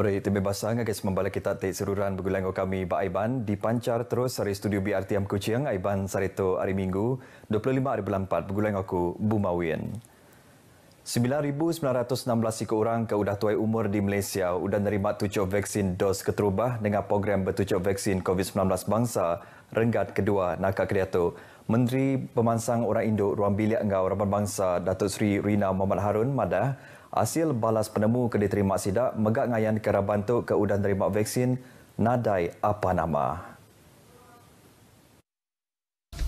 Memberi tebe basang agak sembala kita tek seruran begulang kami Pak Aiban dipancar terus dari studio BRT Am Kuching Aiban Sarito hari Minggu 25 hari bulan 4 begulang aku Bumawin. 9,916 ikut orang ke udah tuai umur di Malaysia udah nerima tujuh vaksin dos keterubah dengan program bertujuh vaksin COVID-19 bangsa renggat kedua nakak kreatur. Menteri Pemansang Orang Induk Ruang Bilik Enggau Rapan Bangsa Datuk Sri Rina Muhammad Harun Madah Asil balas penemu ke diterima sidak megak ngayan kera bantu ke udah nerima vaksin nadai apa nama.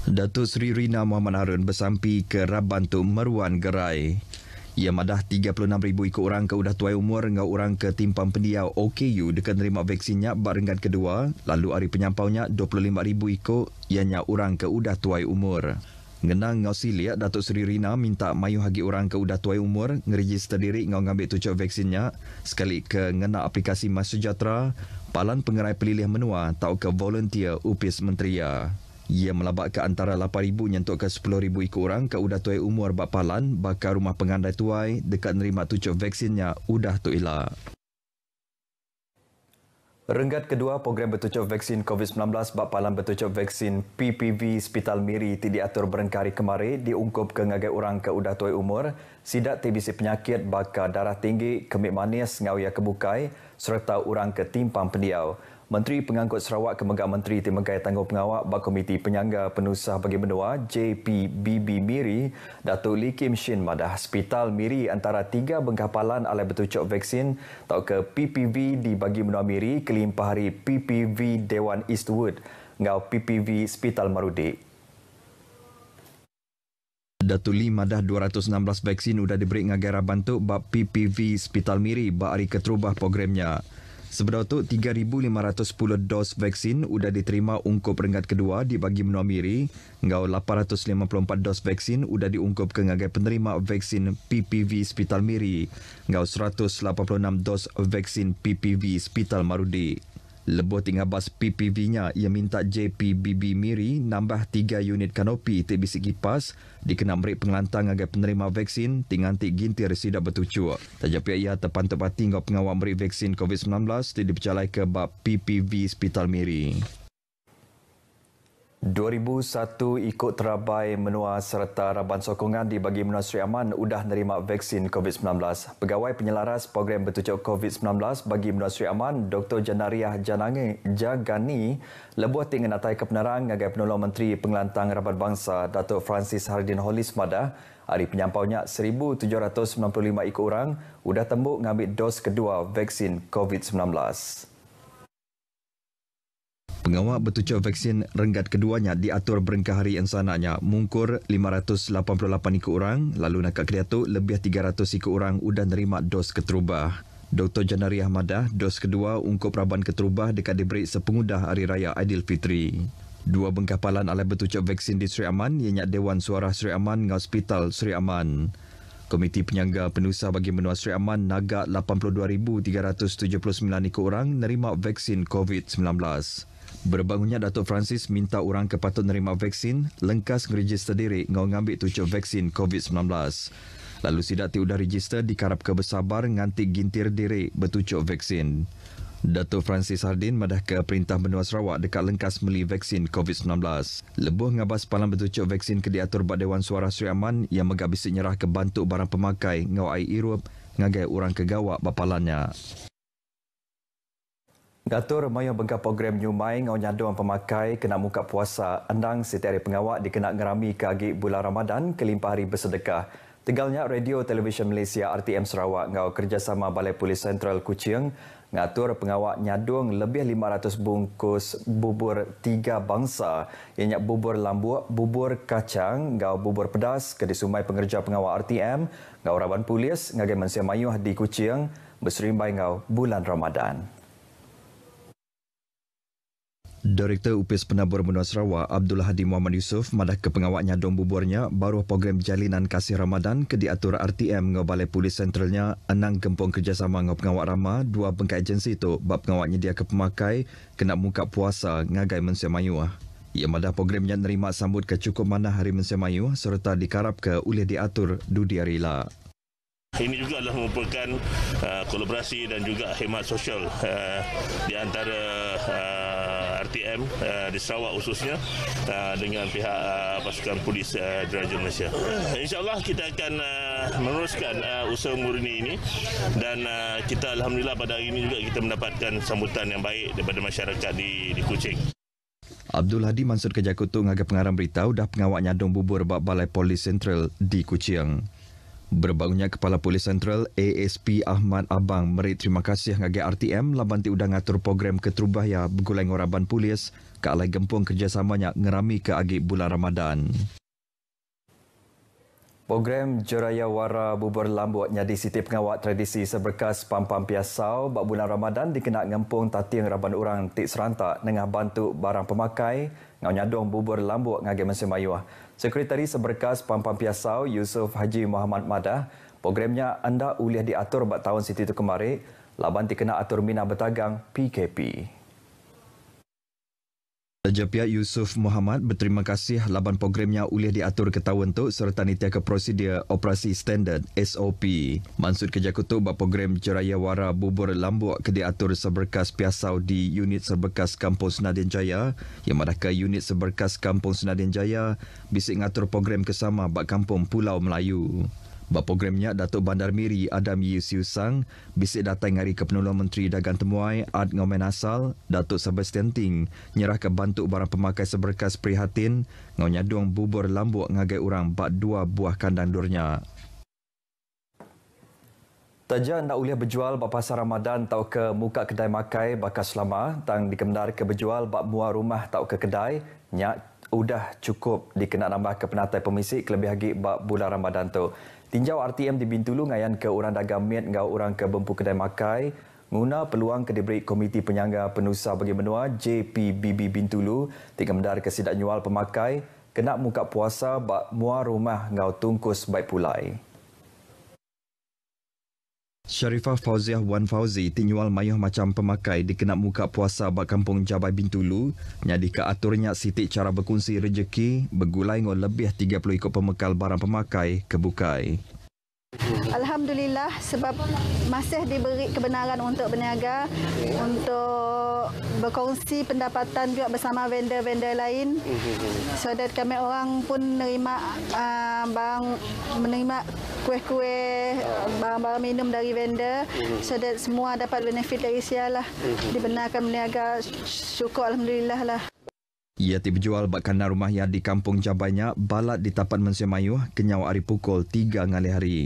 Datuk Sri Rina Muhammad Harun bersampi ke Rabantu Meruan Gerai. Ia madah 36,000 ikut orang ke udah tuai umur dengan orang ke timpang pendiau OKU dekat nerima vaksinnya barengan kedua. Lalu hari penyampaunya 25,000 ikut ianya orang ke udah tuai umur. Ngenang ngau siliak, Datuk Seri Rina minta mayu hagi orang ke udah tuai umur ngerejister diri ngau ngambil tujuh vaksinnya sekali ke ngena aplikasi Mas Palan Pengerai Pelilih Menua tau ke volunteer UPIS Menteria. Ya. Ia melabak ke antara 8,000 nyentuk ke 10,000 ikut orang ke udah tuai umur bak palan bakar rumah pengandai tuai dekat nerima tujuh vaksinnya udah tu Berenggat kedua program bertucuk vaksin COVID-19 bak palan bertucuk vaksin PPV Spital Miri ti diatur berengkari kemari diungkup ke ngagai orang ke udah tuai umur sidak TBC penyakit bakar darah tinggi kemik manis ngau kebukai serta orang ketimpang timpang pendiau. Menteri Pengangkut Sarawak Kemegah Menteri Timengkai Tangguh Pengawak Komiti Penyangga Penusah Bagi Benua JPBB Miri Datuk Lee Kim Shin Madah Hospital Miri antara tiga bengkapalan alai bertucuk vaksin atau ke PPV di Bagi Benua Miri kelimpah hari PPV Dewan Eastwood ngau PPV Hospital Marudi. Datuk Lee madah 216 vaksin sudah diberi ngagara bantu bab PPV Hospital Miri bahari keterubah programnya. Sebenarnya tu 3510 dos vaksin sudah diterima ungkup peringkat kedua dibagi menua miri, ngau 854 dos vaksin sudah diungkup ke ngagai penerima vaksin PPV Spital Miri, ngau 186 dos vaksin PPV Spital Marudi. Lebuh tinggal bas PPV-nya ia minta JPBB Miri nambah 3 unit kanopi TBC kipas dikena merik pengantang agar penerima vaksin tinganti gintir sida bertucu. Tajap ia terpantau pati ngau pengawal merik vaksin COVID-19 tidak dipercayai ke bab PPV Hospital Miri. 2001 ikut terabai menua serta raban sokongan di bagi Menua Seri Aman sudah nerima vaksin COVID-19. Pegawai penyelaras program bertujuk COVID-19 bagi Menua Seri Aman, Dr. Janariah Janange Jagani, lebuh tinggi natai kebenaran agar penolong Menteri Pengelantang Raban Bangsa, Dato' Francis Hardin Holis Mada, hari penyampaunya 1,795 ikut orang, sudah tembuk mengambil dos kedua vaksin COVID-19. Pengawal bertucuk vaksin renggat keduanya diatur berengkah hari insanaknya. Mungkur 588 ikut orang, lalu nak kreatu lebih 300 ikut orang udah nerima dos keterubah. Dr. Janari Ahmadah, dos kedua ungkup Raban Keterubah dekat diberi sepengudah Hari Raya Aidilfitri. Dua bengkapalan alai bertucuk vaksin di Seri Aman ianya Dewan Suara Seri Aman dan Hospital Seri Aman. Komiti Penyangga Penusa bagi Menua Seri Aman naga 82,379 ikut orang nerima vaksin COVID-19. Berbangunnya Datuk Francis minta orang kepatut nerima vaksin, lengkas ngeregister diri ngau ngambil tujuh vaksin COVID-19. Lalu sidak ti udah register dikarap kebesabar nganti gintir diri bertucuk vaksin. Dato Francis Hardin madah ke Perintah Benua Sarawak dekat lengkas meli vaksin COVID-19. Lebuh ngabas palang bertucuk vaksin ke diatur buat Suara Sri Aman yang megabisik nyerah ke bantuk barang pemakai ngau air irup ngagai orang kegawak bapalannya. Datur Maya bengkap Program New Mind orang nyadon pemakai kena muka puasa endang setiap hari pengawak dikena ngerami ke bulan Ramadan kelimpah hari bersedekah. Tegalnya Radio televisyen Malaysia RTM Sarawak ngau kerjasama Balai Polis Sentral Kuching ngatur pengawak nyadung lebih 500 bungkus bubur tiga bangsa ianya bubur lambu, bubur kacang, ngau bubur pedas ke sumai pengerja pengawak RTM ngau raban polis ngagai mensia mayuh di Kuching bersrimbai ngau bulan Ramadan. Direktur UPS Penabur Benua Sarawak Abdul Hadi Muhammad Yusuf madah ke pengawaknya dom buburnya baru program jalinan kasih Ramadan ke diatur RTM ngau balai polis sentralnya enang gempong kerjasama ngau pengawak rama dua bengkai agensi itu bab pengawaknya dia ke pemakai kena muka puasa ngagai mensia mayu ah. Ia madah programnya nerima sambut ke cukup mana hari mensia mayu serta dikarap ke oleh diatur dudi arila. Ini juga adalah merupakan uh, kolaborasi dan juga khidmat sosial uh, di antara uh, RTM uh, di Sarawak khususnya uh, dengan pihak uh, pasukan polis uh, Diraja Malaysia. InsyaAllah kita akan uh, meneruskan uh, usaha murni ini dan uh, kita Alhamdulillah pada hari ini juga kita mendapatkan sambutan yang baik daripada masyarakat di, di Kuching. Abdul Hadi Mansur Kejakutung agak pengarang beritahu dah pengawak nyadong bubur bak balai polis sentral di Kuching. Berbangunnya Kepala Polis Sentral ASP Ahmad Abang Merit terima kasih ngagi RTM laban ti udang atur program Keterubahya Begulai Ngoraban Polis ke alai gempung kerjasamanya ngerami ke agi bulan Ramadan. Program Jeraya Wara Bubur Lambut nyadi Siti Pengawak Tradisi Seberkas Pampam Piasau bak bulan Ramadan dikenak ngempung tatiang raban urang tik serantak dengan bantu barang pemakai ngau nyadong bubur lambut ngagi mesin mayuah. Sekretari Seberkas Pampam Piasau Yusuf Haji Muhammad Madah programnya anda ulih diatur bak tahun Siti itu kemarin laban dikenak atur mina betagang PKP. Jepiah Yusuf Muhammad berterima kasih laban programnya boleh diatur ketahuan untuk serta nitia ke prosedur operasi standard SOP. Mansud kerja kutu buat program ceraya wara bubur lambuk ke diatur seberkas piasau di unit seberkas Kampung Senadin Jaya yang madaka unit seberkas Kampung Senadin Jaya bisik ngatur program kesama buat Kampung Pulau Melayu. Berprogramnya Datuk Bandar Miri Adam Yusiu Sang bisik datang hari ke Penolong Menteri Dagang Temuai Ad Ngomen Asal Datuk Sebastian Ting nyerah ke bantuk barang pemakai seberkas prihatin ngonya dong bubur lambuk ngagai orang bak dua buah kandang durnya. Saja nak boleh berjual bak pasar Ramadan tau ke muka kedai makai bakas selama tang dikemdar ke berjual bak buah rumah tau ke kedai nyak sudah cukup dikenal nambah ke penatai pemisik lebih lagi bak bulan Ramadan tu. Tinjau RTM di Bintulu ngayan ke orang dagang miat ngau orang ke bempu kedai makai. guna peluang ke diberi Komiti Penyangga Penusa bagi Menua JPBB Bintulu tinggal mendar ke sidak nyual pemakai kena muka puasa bak mua rumah ngau tungkus baik pulai. Sharifah Fauziah Wan Fauzi tinjual mayuh macam pemakai di kenap muka puasa bak kampung Jabai Bintulu nyadi ke aturnya sitik cara berkunci rejeki begulai ngol lebih 30 ikut pemekal barang pemakai ke Bukai. Alhamdulillah sebab masih diberi kebenaran untuk berniaga untuk berkongsi pendapatan juga bersama vendor-vendor lain. So that kami orang pun menerima uh, ah, barang menerima kuih-kuih, barang-barang minum dari vendor so that semua dapat benefit dari sial lah. Dibenarkan berniaga syukur Alhamdulillah lah. Ia tiba jual bak kandang rumahnya di kampung Jabanya, balat di tapan Mesir Mayuh, kenyawa hari pukul 3 ngali hari.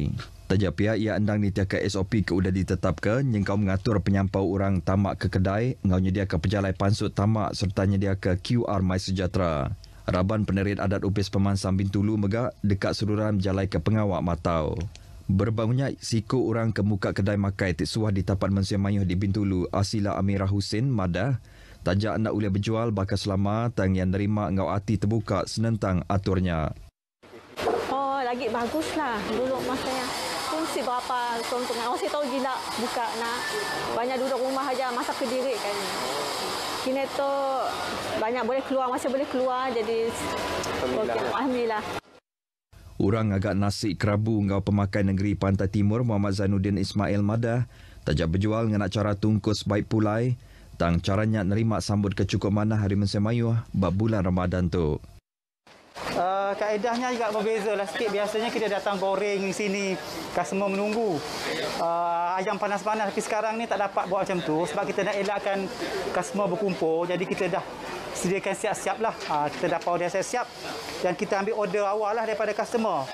Tajak pihak yang endang ni tiakat SOP ke udah ditetapkan yang kau mengatur penyampau orang tamak ke kedai ngau nyedia ke pejalai pansut tamak serta nyedia ke QR My Sejahtera. Raban penerit adat upis pemansam bintulu megak dekat seluruhan jalai ke pengawak matau. Berbangunnya siku orang ke muka kedai makai tit di tapat mensia mayuh di bintulu Asila Amirah Husin madah tajak anak ulia berjual bakal selama tang yang nerima ngau hati terbuka senentang aturnya. Oh, lagi baguslah dulu masa yang Si bapa, berapa keuntungan. Orang si tahu gila buka nak banyak duduk rumah aja masa kediri kan. Kini tu banyak boleh keluar, masih boleh keluar jadi Alhamdulillah. Okay. Alhamdulillah. Orang agak nasi kerabu ngau pemakai negeri Pantai Timur Muhammad Zainuddin Ismail Mada tajak berjual dengan cara tungkus baik pulai tang caranya nerima sambut kecukup mana hari mensemayuh bab bulan Ramadan tu kaedahnya juga berbeza lah sikit. Biasanya kita datang goreng sini, customer menunggu. Uh, ayam panas-panas. Tapi sekarang ni tak dapat buat macam tu. Sebab kita nak elakkan customer berkumpul. Jadi kita dah sediakan siap-siap lah. Uh, kita dah power dia siap. Dan kita ambil order awal lah daripada customer.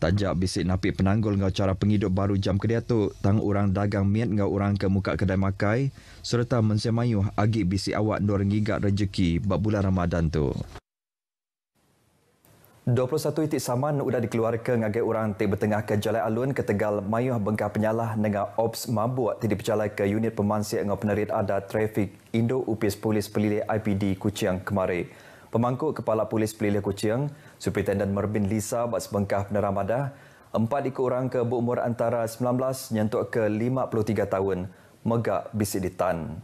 Tajak bisik napi penanggul dengan cara penghidup baru jam kedai tu, tang orang dagang miat dengan orang ke muka kedai makai, serta mensemayuh agi bisik awak nur ngigak rejeki buat bulan Ramadan tu. 21 itik saman sudah dikeluarkan ngagai orang ti bertengah ke Jalan Alun ke Tegal Mayuh Bengka Penyalah dengan Ops Mabuk ti dipercaya ke unit pemansik dengan penerit ada trafik Indo Upis Polis Pelilih IPD Kuching kemari. Pemangkuk Kepala Polis Pelilih Kuching, Superintendent Merbin Lisa buat sebengkah penerambada, empat ikut orang ke umur antara 19 nyentuk ke 53 tahun, megak bisik ditan.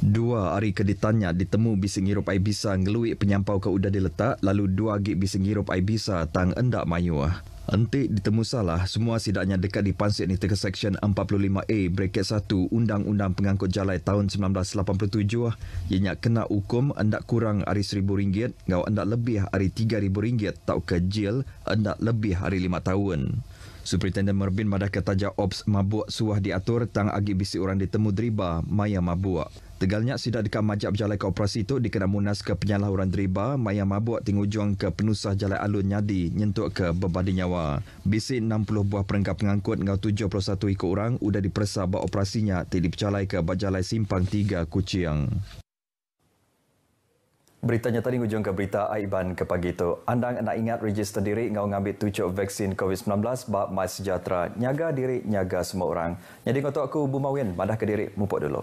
Dua hari keditannya ditemu bising hirup air bisa ngeluik penyampau ke udah diletak lalu dua lagi bising hirup air bisa tang endak mayu. Entik ditemu salah, semua sidaknya dekat di pansir ni Nitika Section 45A breket 1 Undang-Undang Pengangkut Jalai tahun 1987 ianya kena hukum endak kurang hari RM1,000 ngau endak lebih hari RM3,000 tau ke jail endak lebih hari lima tahun. Superintenden Merbin Madaka Taja Ops mabuk suah diatur tang agi bisi orang ditemu driba maya mabuk. Tegalnya sidak dekat majap jalan ke operasi itu dikena munas ke penyalah orang deriba maya mabuk tinggu juang ke penusah jalan alun nyadi nyentuk ke berbadi nyawa. Bisik 60 buah perengkap pengangkut ngau 71 ikut orang sudah diperiksa buat operasinya tidak dipercalai ke bajalai simpang 3 Kuciang. Beritanya tadi ujung ke berita Aiban ke pagi itu. Anda nak ingat register diri ngau ngambil tujuh vaksin COVID-19 bak mai sejahtera. Nyaga diri, nyaga semua orang. Jadi untuk aku, Bumawin, madah ke diri, mumpuk dulu.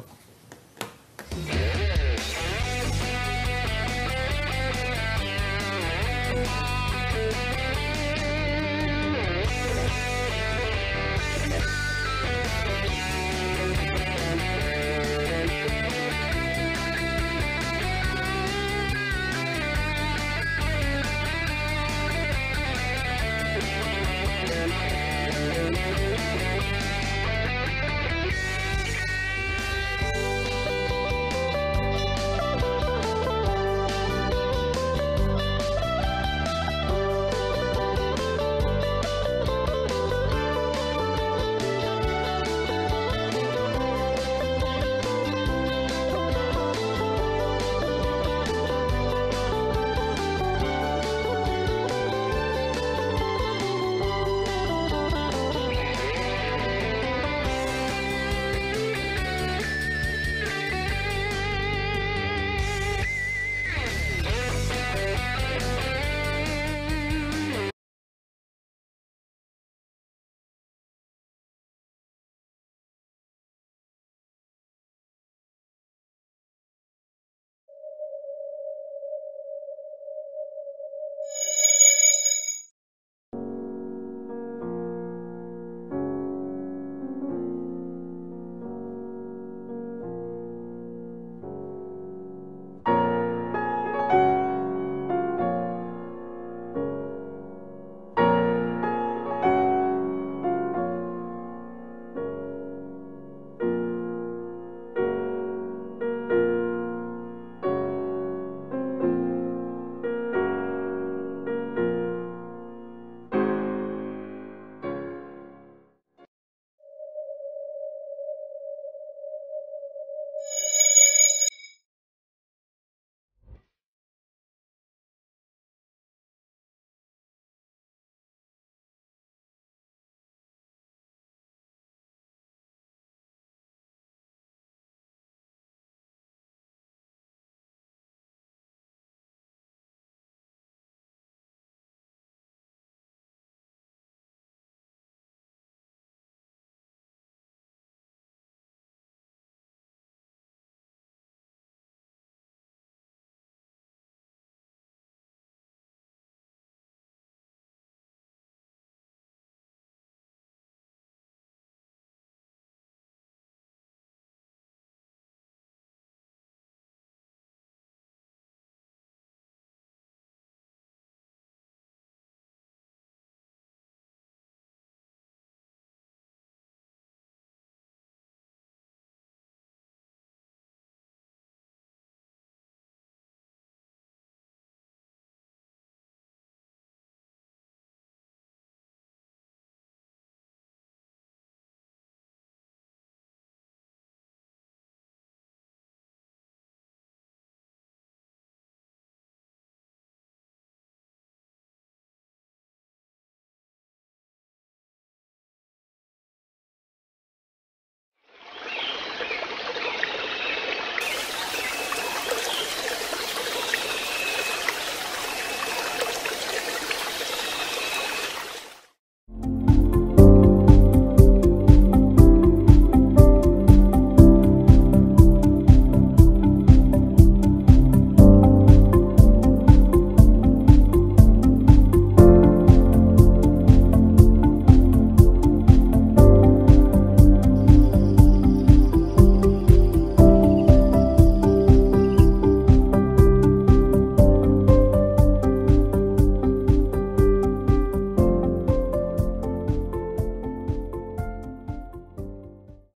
Yeah.